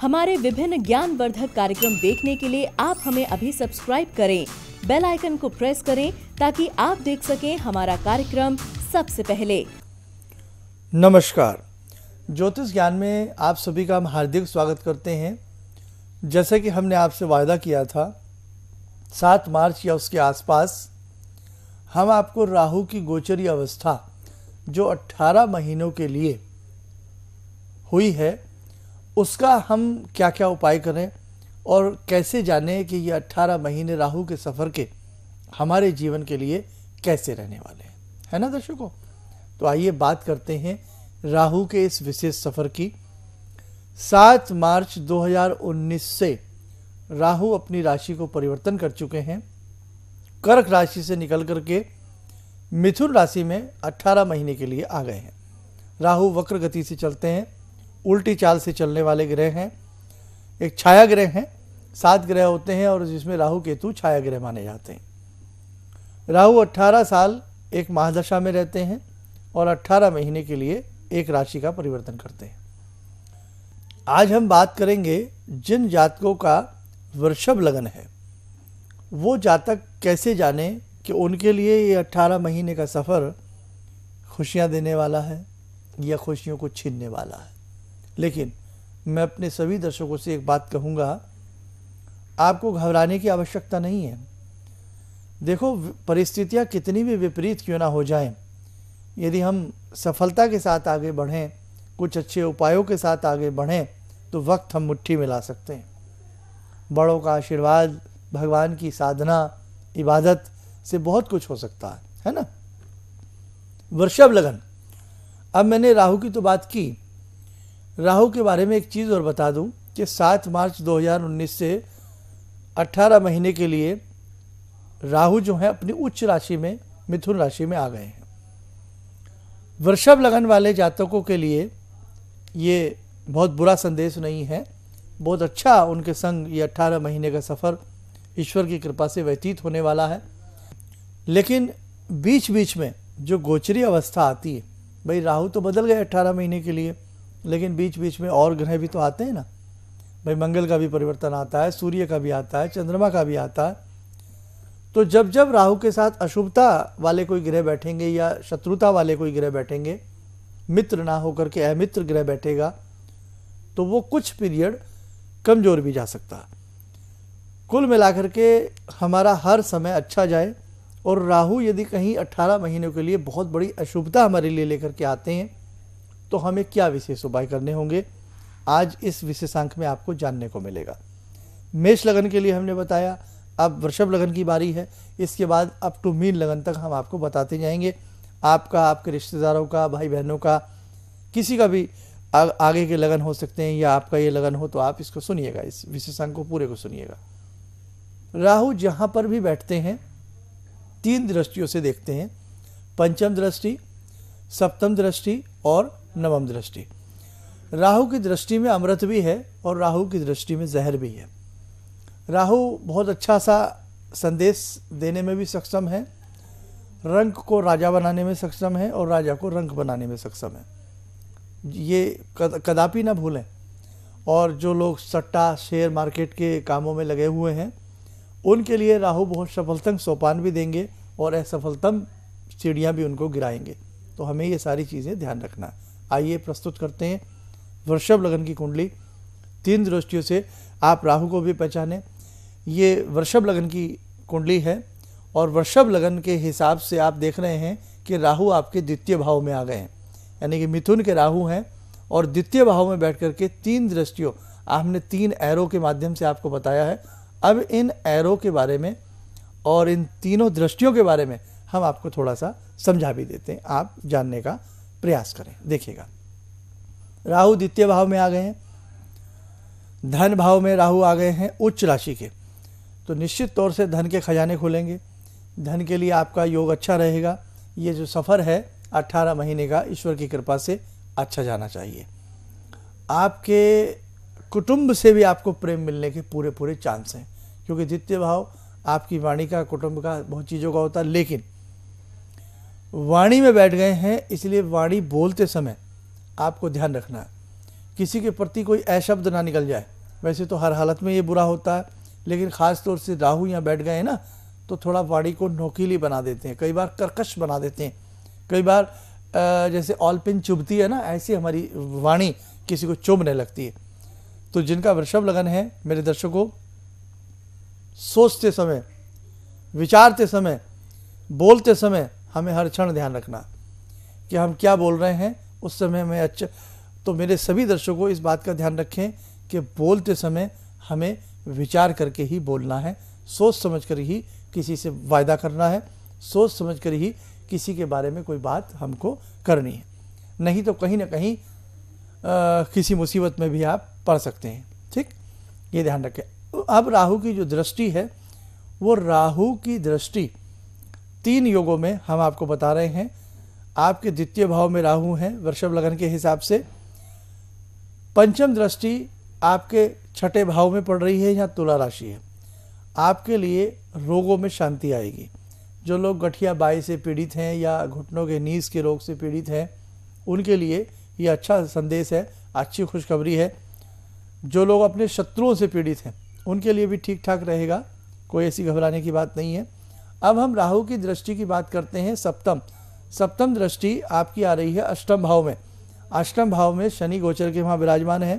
हमारे विभिन्न ज्ञानवर्धक कार्यक्रम देखने के लिए आप हमें अभी सब्सक्राइब करें बेल आइकन को प्रेस करें ताकि आप देख सकें हमारा कार्यक्रम सबसे पहले नमस्कार ज्योतिष ज्ञान में आप सभी का हम हार्दिक स्वागत करते हैं जैसे कि हमने आपसे वायदा किया था सात मार्च या उसके आसपास हम आपको राहु की गोचरी अवस्था जो 18 महीनों के लिए हुई है उसका हम क्या क्या उपाय करें और कैसे जाने कि ये अट्ठारह महीने राहु के सफ़र के हमारे जीवन के लिए कैसे रहने वाले हैं है ना दर्शकों तो आइए बात करते हैं राहु के इस विशेष सफ़र की सात मार्च 2019 से राहु अपनी राशि को परिवर्तन कर चुके हैं कर्क राशि से निकल करके मिथुन राशि में 18 महीने के लिए आ गए हैं राहु वक्र गति से चलते हैं उल्टी चाल से चलने वाले ग्रह हैं एक छाया ग्रह हैं सात ग्रह होते हैं और जिसमें राहु केतु छाया ग्रह माने जाते हैं राहु 18 साल एक महादशा में रहते हैं और 18 महीने के लिए एक राशि का परिवर्तन करते हैं आज हम बात करेंगे जिन जातकों का वृषभ लगन है वो जातक कैसे जाने कि उनके लिए ये 18 महीने का सफ़र खुशियाँ देने वाला है या खुशियों को छीनने वाला है लेकिन मैं अपने सभी दर्शकों से एक बात कहूँगा आपको घबराने की आवश्यकता नहीं है देखो परिस्थितियाँ कितनी भी विपरीत क्यों ना हो जाएं, यदि हम सफलता के साथ आगे बढ़ें कुछ अच्छे उपायों के साथ आगे बढ़ें तो वक्त हम मुट्ठी में ला सकते हैं बड़ों का आशीर्वाद भगवान की साधना इबादत से बहुत कुछ हो सकता है है ना वृषभ लगन अब मैंने राहु की तो बात की राहु के बारे में एक चीज़ और बता दूं कि 7 मार्च 2019 से 18 महीने के लिए राहु जो है अपनी उच्च राशि में मिथुन राशि में आ गए हैं वृषभ लगन वाले जातकों के लिए ये बहुत बुरा संदेश नहीं है बहुत अच्छा उनके संग ये 18 महीने का सफ़र ईश्वर की कृपा से व्यतीत होने वाला है लेकिन बीच बीच में जो गोचरी अवस्था आती है भाई राहु तो बदल गए 18 महीने के लिए लेकिन बीच बीच में और ग्रह भी तो आते हैं ना भाई मंगल का भी परिवर्तन आता है सूर्य का भी आता है चंद्रमा का भी आता है तो जब जब राहु के साथ अशुभता वाले कोई ग्रह बैठेंगे या शत्रुता वाले कोई ग्रह बैठेंगे मित्र ना होकर के अमित्र ग्रह बैठेगा तो वो कुछ पीरियड कमज़ोर भी जा सकता है कुल मिलाकर के हमारा हर समय अच्छा जाए और राहु यदि कहीं 18 महीनों के लिए बहुत बड़ी अशुभता हमारे लिए लेकर के आते हैं तो हमें क्या विशेष उपाय करने होंगे आज इस विशेषांक में आपको जानने को मिलेगा मेष लगन के लिए हमने बताया अब वृषभ लगन की बारी है इसके बाद अप टू मीन लगन तक हम आपको बताते जाएंगे आपका आपके रिश्तेदारों का भाई बहनों का किसी का भी आगे के लगन हो सकते हैं या आपका ये लगन हो तो आप इसको सुनिएगा इस विशेषांक को पूरे को सुनिएगा राहु जहाँ पर भी बैठते हैं तीन दृष्टियों से देखते हैं पंचम दृष्टि सप्तम दृष्टि और नवम दृष्टि राहु की दृष्टि में अमृत भी है और राहु की दृष्टि में जहर भी है राहु बहुत अच्छा सा संदेश देने में भी सक्षम है रंग को राजा बनाने में सक्षम है और राजा को रंग बनाने में सक्षम है ये कदापि ना भूलें और जो लोग सट्टा शेयर मार्केट के कामों में लगे हुए हैं उनके लिए राहु बहुत सफलतम सोपान भी देंगे और असफलतम चिड़ियाँ भी उनको गिराएंगे तो हमें ये सारी चीज़ें ध्यान रखना है आइए प्रस्तुत करते हैं वृषभ लगन की कुंडली तीन दृष्टियों से आप राहु को भी पहचानें ये वृषभ लगन की कुंडली है और वृषभ लगन के हिसाब से आप देख रहे हैं कि राहु आपके द्वितीय भाव में आ गए हैं यानी कि मिथुन के राहु हैं और द्वितीय भाव में बैठ के तीन दृष्टियों हमने तीन एरो के माध्यम से आपको बताया है अब इन एरो के बारे में और इन तीनों दृष्टियों के बारे में हम आपको थोड़ा सा समझा भी देते हैं आप जानने का प्रयास करें देखिएगा राहु द्वितीय भाव में आ गए हैं धन भाव में राहु आ गए हैं उच्च राशि के तो निश्चित तौर से धन के खजाने खुलेंगे धन के लिए आपका योग अच्छा रहेगा ये जो सफ़र है 18 महीने का ईश्वर की कृपा से अच्छा जाना चाहिए आपके कुटुंब से भी आपको प्रेम मिलने के पूरे पूरे चांस हैं क्योंकि द्वितीय भाव आपकी वाणी का कुटुंब का बहुत चीज़ों का होता है लेकिन वाणी में बैठ गए हैं इसलिए वाणी बोलते समय आपको ध्यान रखना है किसी के प्रति कोई अशब्द ना निकल जाए वैसे तो हर हालत में ये बुरा होता है लेकिन ख़ास तौर से राहु यहाँ बैठ गए हैं ना तो थोड़ा वाणी को नोकीली बना देते हैं कई बार कर्कश बना देते हैं कई बार जैसे ऑलपिन चुभती है ना ऐसी हमारी वाणी किसी को चुभने लगती है तो जिनका वृषभ लगन है मेरे दर्शकों सोचते समय विचारते समय बोलते समय हमें हर क्षण ध्यान रखना कि हम क्या बोल रहे हैं उस समय हमें अच्छा तो मेरे सभी दर्शकों इस बात का ध्यान रखें कि बोलते समय हमें विचार करके ही बोलना है सोच समझ कर ही किसी से वायदा करना है सोच समझ कर ही किसी के बारे में कोई बात हमको करनी है नहीं तो कहीं ना कहीं आ, किसी मुसीबत में भी आप पढ़ सकते हैं ठीक ये ध्यान रखें अब राहु की जो दृष्टि है वो राहु की दृष्टि तीन योगों में हम आपको बता रहे हैं आपके द्वितीय भाव में राहु हैं वृषभ लगन के हिसाब से पंचम दृष्टि आपके छठे भाव में पड़ रही है या तुला राशि है आपके लिए रोगों में शांति आएगी जो लोग गठिया बाई से पीड़ित हैं या घुटनों के नीस के रोग से पीड़ित हैं उनके लिए ये अच्छा संदेश है अच्छी खुशखबरी है जो लोग अपने शत्रुओं से पीड़ित हैं उनके लिए भी ठीक ठाक रहेगा कोई ऐसी घबराने की बात नहीं है अब हम राहु की दृष्टि की बात करते हैं सप्तम सप्तम दृष्टि आपकी आ रही है अष्टम भाव में अष्टम भाव में शनि गोचर के वहाँ विराजमान है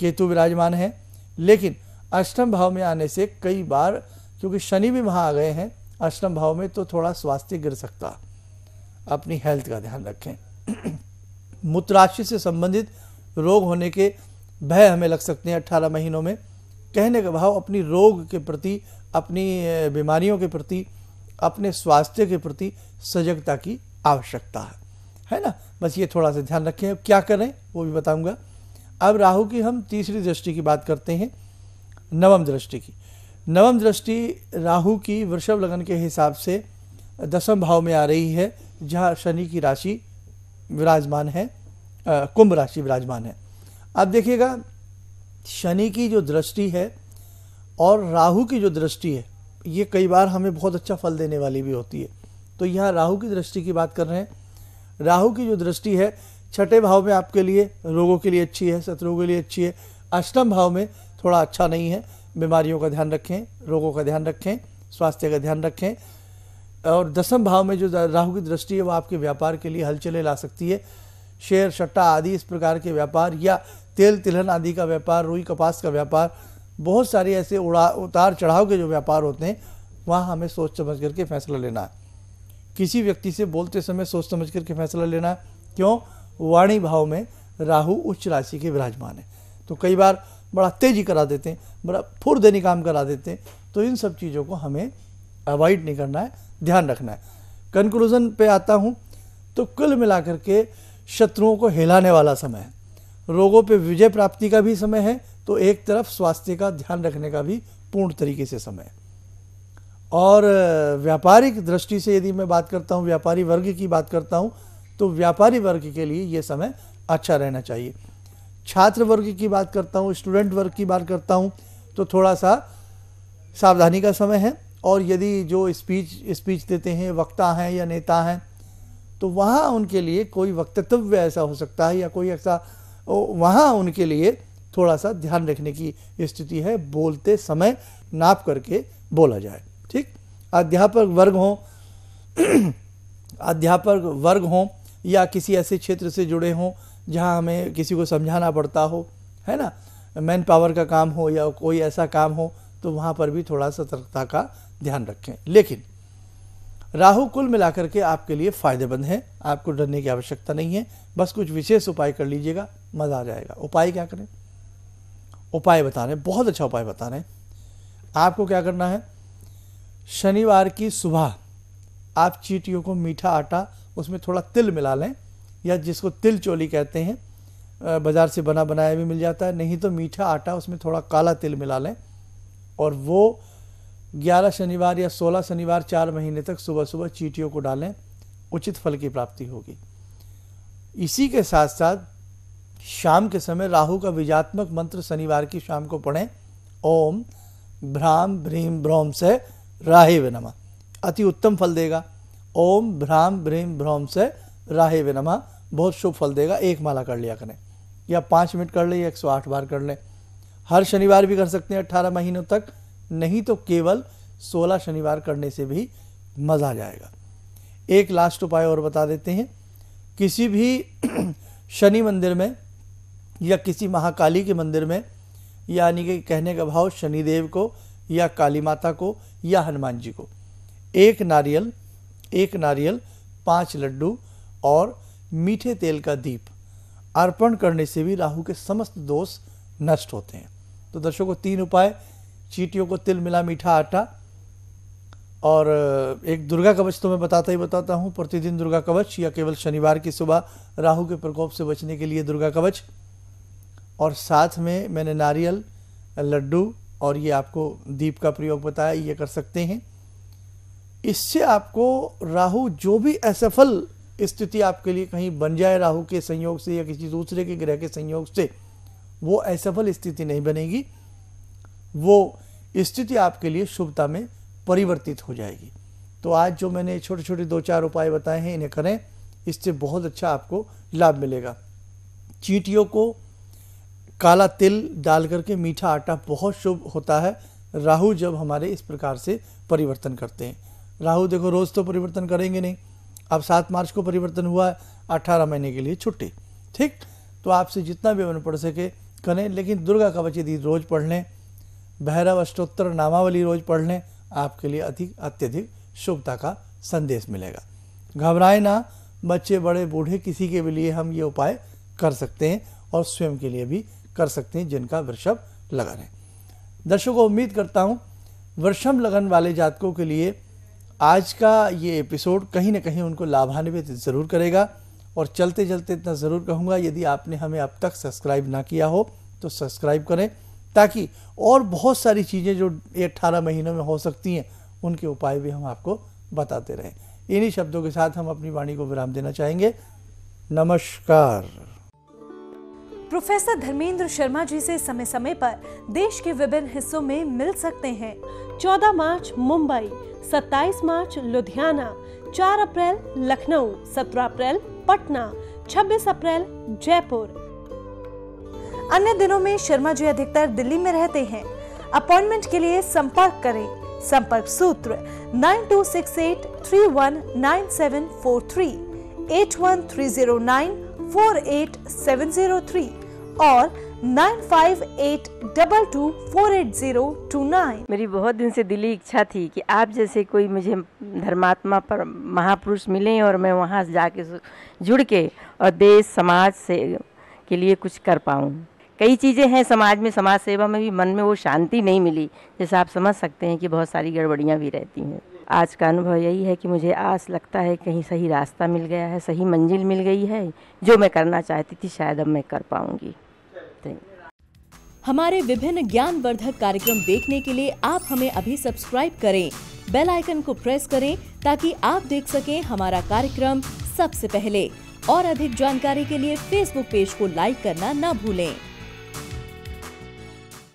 केतु विराजमान है लेकिन अष्टम भाव में आने से कई बार क्योंकि शनि भी वहाँ आ गए हैं अष्टम भाव में तो थोड़ा स्वास्थ्य गिर सकता अपनी हेल्थ का ध्यान रखें मूत्राशि से संबंधित रोग होने के भय हमें लग सकते हैं अट्ठारह महीनों में कहने का भाव अपनी रोग के प्रति अपनी बीमारियों के प्रति अपने स्वास्थ्य के प्रति सजगता की आवश्यकता है है ना बस ये थोड़ा सा ध्यान रखें अब क्या करें वो भी बताऊंगा अब राहु की हम तीसरी दृष्टि की बात करते हैं नवम दृष्टि की नवम दृष्टि राहु की वृषभ लगन के हिसाब से दसम भाव में आ रही है जहाँ शनि की राशि विराजमान है कुंभ राशि विराजमान है अब देखिएगा शनि की जो दृष्टि है और राहु की जो दृष्टि है ये कई बार हमें बहुत अच्छा फल देने वाली भी होती है तो यहाँ राहु की दृष्टि की बात कर रहे हैं राहु की जो दृष्टि है छठे भाव में आपके लिए रोगों के लिए अच्छी है शत्रुओं के लिए अच्छी है अष्टम भाव में थोड़ा अच्छा नहीं है बीमारियों का ध्यान रखें रोगों का ध्यान रखें स्वास्थ्य का ध्यान रखें और दसम भाव में जो राहु की दृष्टि है वो आपके व्यापार के लिए हलचले ला सकती है शेयर शट्टा आदि इस प्रकार के व्यापार या तेल तिलहन आदि का व्यापार रुई कपास का व्यापार बहुत सारे ऐसे उड़ा उतार चढ़ाव के जो व्यापार होते हैं वहाँ हमें सोच समझ करके फैसला लेना है किसी व्यक्ति से बोलते समय सोच समझ करके फैसला लेना है क्यों वाणी भाव में राहु उच्च राशि के विराजमान है तो कई बार बड़ा तेजी करा देते हैं बड़ा फुर देने काम करा देते हैं तो इन सब चीज़ों को हमें अवॉइड नहीं करना है ध्यान रखना है कंक्लूज़न पे आता हूँ तो कुल मिलाकर के शत्रुओं को हिलाने वाला समय है रोगों पे विजय प्राप्ति का भी समय है तो एक तरफ स्वास्थ्य का ध्यान रखने का भी पूर्ण तरीके से समय और व्यापारिक दृष्टि से यदि मैं बात करता हूँ व्यापारी वर्ग की बात करता हूँ तो व्यापारी वर्ग के लिए ये समय अच्छा रहना चाहिए छात्र वर्ग की बात करता हूँ स्टूडेंट वर्ग की बात करता हूँ तो थोड़ा सा सावधानी का समय है और यदि जो स्पीच स्पीच देते हैं वक्ता हैं या नेता हैं तो वहाँ उनके लिए कोई वक्तव्य ऐसा हो सकता है या कोई ऐसा वहाँ उनके लिए थोड़ा सा ध्यान रखने की स्थिति है बोलते समय नाप करके बोला जाए ठीक अध्यापक वर्ग हों अध्यापक वर्ग हों या किसी ऐसे क्षेत्र से जुड़े हों जहां हमें किसी को समझाना पड़ता हो है ना मैन पावर का काम हो या कोई ऐसा काम हो तो वहाँ पर भी थोड़ा सतर्कता का ध्यान रखें लेकिन राहु कुल मिलाकर के आपके लिए फ़ायदेमंद है आपको डरने की आवश्यकता नहीं है बस कुछ विशेष उपाय कर लीजिएगा मज़ा आ जाएगा उपाय क्या करें उपाय बता रहे हैं बहुत अच्छा उपाय बता रहे हैं आपको क्या करना है शनिवार की सुबह आप चीटियों को मीठा आटा उसमें थोड़ा तिल मिला लें या जिसको तिल चोली कहते हैं बाज़ार से बना बनाया भी मिल जाता है नहीं तो मीठा आटा उसमें थोड़ा काला तिल मिला लें और वो 11 शनिवार या 16 शनिवार चार महीने तक सुबह सुबह चीटियों को डालें उचित फल की प्राप्ति होगी इसी के साथ साथ शाम के समय राहु का विजात्मक मंत्र शनिवार की शाम को पढ़ें ओम भ्राम भ्रीम भ्रोम से राहे व नमा अति उत्तम फल देगा ओम भ्राम भ्रीम भ्रोम से राहे वे नमा बहुत शुभ फल देगा एक माला कर लिया करें या पाँच मिनट कर लें या एक सौ आठ बार कर लें हर शनिवार भी कर सकते हैं अट्ठारह महीनों तक नहीं तो केवल सोलह शनिवार करने से भी मज़ा आ जाएगा एक लास्ट उपाय और बता देते हैं किसी भी शनि मंदिर में या किसी महाकाली के मंदिर में यानी कि कहने का भाव शनिदेव को या काली माता को या हनुमान जी को एक नारियल एक नारियल पांच लड्डू और मीठे तेल का दीप अर्पण करने से भी राहु के समस्त दोष नष्ट होते हैं तो दर्शकों तीन उपाय चीटियों को तिल मिला मीठा आटा और एक दुर्गा कवच तो मैं बताता ही बताता हूँ प्रतिदिन दुर्गा कवच या केवल शनिवार की सुबह राहु के प्रकोप से बचने के लिए दुर्गा कवच और साथ में मैंने नारियल लड्डू और ये आपको दीप का प्रयोग बताया ये कर सकते हैं इससे आपको राहु जो भी असफल स्थिति आपके लिए कहीं बन जाए राहु के संयोग से या किसी दूसरे के ग्रह के संयोग से वो असफल स्थिति नहीं बनेगी वो स्थिति आपके लिए शुभता में परिवर्तित हो जाएगी तो आज जो मैंने छोटे छोटे दो चार उपाय बताए हैं इन्हें करें इससे बहुत अच्छा आपको लाभ मिलेगा चीटियों को काला तिल डाल करके मीठा आटा बहुत शुभ होता है राहु जब हमारे इस प्रकार से परिवर्तन करते हैं राहु देखो रोज़ तो परिवर्तन करेंगे नहीं अब सात मार्च को परिवर्तन हुआ है अठारह महीने के लिए छुट्टी ठीक तो आपसे जितना भी मन पढ़ सके करें लेकिन दुर्गा कवच यदि रोज़ पढ़ लें भैरव अष्टोत्तर नामावली रोज़ पढ़ लें आपके लिए अधिक अत्यधिक शुभता का संदेश मिलेगा घबराए ना बच्चे बड़े बूढ़े किसी के भी लिए हम ये उपाय कर सकते हैं और स्वयं के लिए भी कर सकते हैं जिनका वृषभ लगन है दर्शकों को उम्मीद करता हूँ वृषभ लगन वाले जातकों के लिए आज का ये एपिसोड कहीं ना कहीं उनको लाभान्वित ज़रूर करेगा और चलते चलते इतना ज़रूर कहूँगा यदि आपने हमें अब तक सब्सक्राइब ना किया हो तो सब्सक्राइब करें ताकि और बहुत सारी चीज़ें जो ये अट्ठारह महीनों में हो सकती हैं उनके उपाय भी हम आपको बताते रहें इन्हीं शब्दों के साथ हम अपनी वाणी को विराम देना चाहेंगे नमस्कार प्रोफेसर धर्मेंद्र शर्मा जी से समय समय पर देश के विभिन्न हिस्सों में मिल सकते हैं 14 मार्च मुंबई 27 मार्च लुधियाना 4 अप्रैल लखनऊ 17 अप्रैल पटना 26 अप्रैल जयपुर अन्य दिनों में शर्मा जी अधिकतर दिल्ली में रहते हैं अपॉइंटमेंट के लिए संपर्क करें संपर्क सूत्र 9268319743 नाइन 48703 और नाइन मेरी बहुत दिन से दिली इच्छा थी कि आप जैसे कोई मुझे धर्मात्मा पर महापुरुष मिले और मैं वहाँ जाके जुड़ के और देश समाज से के लिए कुछ कर पाऊँ कई चीज़ें हैं समाज में समाज सेवा में भी मन में वो शांति नहीं मिली जैसे आप समझ सकते हैं कि बहुत सारी गड़बड़ियाँ भी रहती हैं आज का अनुभव यही है कि मुझे आस लगता है कहीं सही रास्ता मिल गया है सही मंजिल मिल गई है जो मैं करना चाहती थी शायद अब मैं कर पाऊंगी हमारे विभिन्न ज्ञानवर्धक कार्यक्रम देखने के लिए आप हमें अभी सब्सक्राइब करें बेल आइकन को प्रेस करें ताकि आप देख सकें हमारा कार्यक्रम सबसे पहले और अधिक जानकारी के लिए फेसबुक पेज को लाइक करना न भूलें